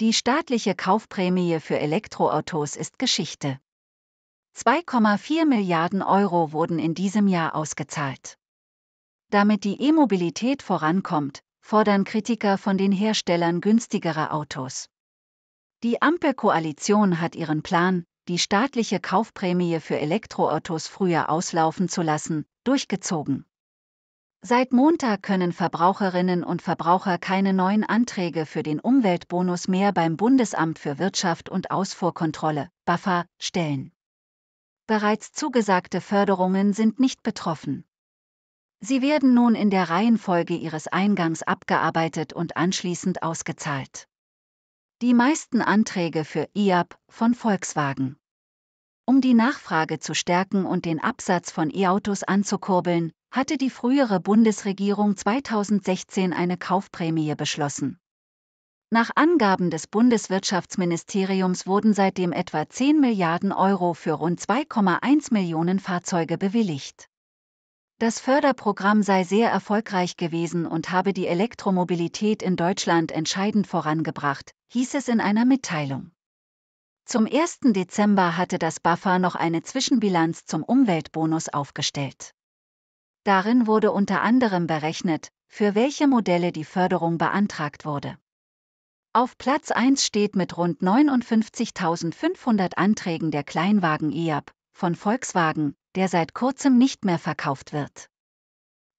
Die staatliche Kaufprämie für Elektroautos ist Geschichte. 2,4 Milliarden Euro wurden in diesem Jahr ausgezahlt. Damit die E-Mobilität vorankommt, fordern Kritiker von den Herstellern günstigere Autos. Die Ampelkoalition hat ihren Plan, die staatliche Kaufprämie für Elektroautos früher auslaufen zu lassen, durchgezogen. Seit Montag können Verbraucherinnen und Verbraucher keine neuen Anträge für den Umweltbonus mehr beim Bundesamt für Wirtschaft und Ausfuhrkontrolle BAFA stellen. Bereits zugesagte Förderungen sind nicht betroffen. Sie werden nun in der Reihenfolge ihres Eingangs abgearbeitet und anschließend ausgezahlt. Die meisten Anträge für IAP e von Volkswagen. Um die Nachfrage zu stärken und den Absatz von E-Autos anzukurbeln, hatte die frühere Bundesregierung 2016 eine Kaufprämie beschlossen. Nach Angaben des Bundeswirtschaftsministeriums wurden seitdem etwa 10 Milliarden Euro für rund 2,1 Millionen Fahrzeuge bewilligt. Das Förderprogramm sei sehr erfolgreich gewesen und habe die Elektromobilität in Deutschland entscheidend vorangebracht, hieß es in einer Mitteilung. Zum 1. Dezember hatte das BAFA noch eine Zwischenbilanz zum Umweltbonus aufgestellt. Darin wurde unter anderem berechnet, für welche Modelle die Förderung beantragt wurde. Auf Platz 1 steht mit rund 59.500 Anträgen der Kleinwagen IAP e von Volkswagen, der seit kurzem nicht mehr verkauft wird.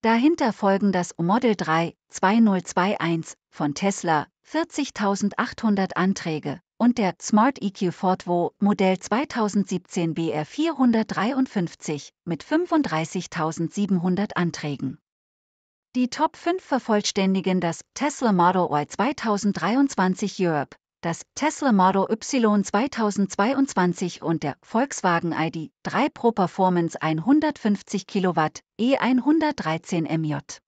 Dahinter folgen das Model 3 2021 von Tesla, 40.800 Anträge, und der Smart EQ Fortwo Modell 2017 BR 453 mit 35.700 Anträgen. Die Top 5 vervollständigen das Tesla Model Y 2023 Europe das Tesla Model Y 2022 und der Volkswagen ID 3 Pro Performance 150 kW E113 MJ.